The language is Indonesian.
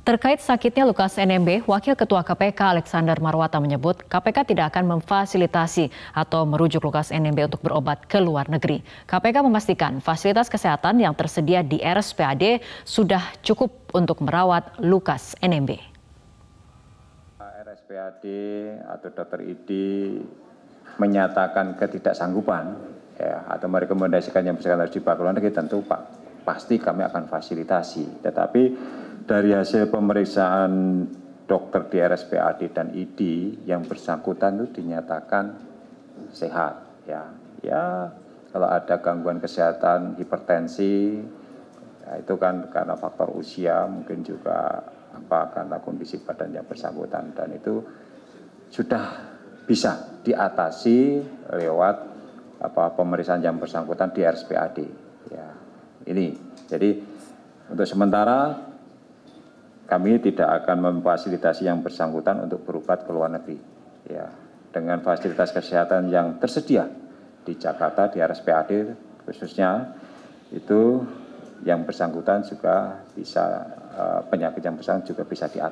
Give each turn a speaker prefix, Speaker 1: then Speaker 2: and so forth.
Speaker 1: Terkait sakitnya Lukas NMB, Wakil Ketua KPK Alexander Marwata menyebut KPK tidak akan memfasilitasi atau merujuk Lukas NMB untuk berobat ke luar negeri. KPK memastikan fasilitas kesehatan yang tersedia di RSPAD sudah cukup untuk merawat Lukas NMB.
Speaker 2: RSPAD atau dokter ID menyatakan ketidaksanggupan ya, atau merekomendasikan yang misalkan harus dibawa ke luar negeri tentu Pak, pasti kami akan fasilitasi. Tetapi dari hasil pemeriksaan dokter di RSPAD dan ID yang bersangkutan itu dinyatakan sehat ya ya kalau ada gangguan kesehatan hipertensi ya itu kan karena faktor usia mungkin juga apa karena kondisi badan yang bersangkutan dan itu sudah bisa diatasi lewat apa pemeriksaan yang bersangkutan di RSPAD ya ini jadi untuk sementara kami tidak akan memfasilitasi yang bersangkutan untuk berobat ke luar negeri. Ya, dengan fasilitas kesehatan yang tersedia di Jakarta di RSPAD khususnya itu yang bersangkutan juga bisa eh, penyakit yang bersangkutan juga bisa diatur.